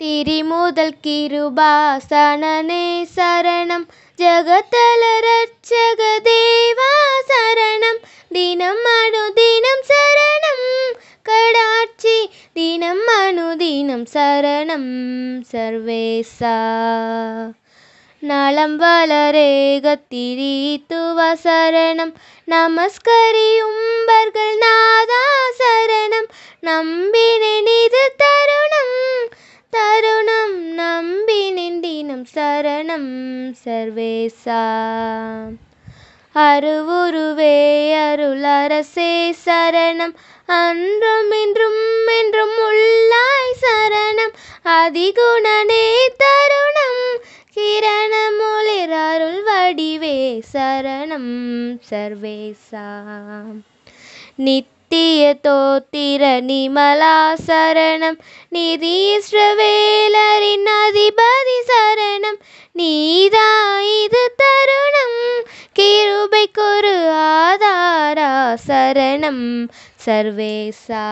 തിരിമുതൽ കിരുബാസനനേ ശരണം ജഗതല രക്ഷകദേവാ ശരണം ദിനം അനുദിനം ശരണം കടാക്ഷി ദിനം അനുദിനം ശരണം സർവേസ നളം വളരേകത്തിരീത്തുവ ശരണം നമസ്കരിയുംബർകൾ നാദാ ശരണം നമ്പിനെ നിരുത്ത சரணம் சர்வேசா அருவுருவே அருளரசே சரணம் அன்றும் இன்றும் என்றும் உள்ளாய் சரணம் அதிகுணனே தருணம் கிரணமொளிர் அருள் வடிவே சரணம் சர்வேசா நித்திய தோத்திர நிமலா சரணம் நிதீஸ்வர நீதா இது தருணம் கிருபைக்கொரு ஆதாரா சரணம் சர்வேசா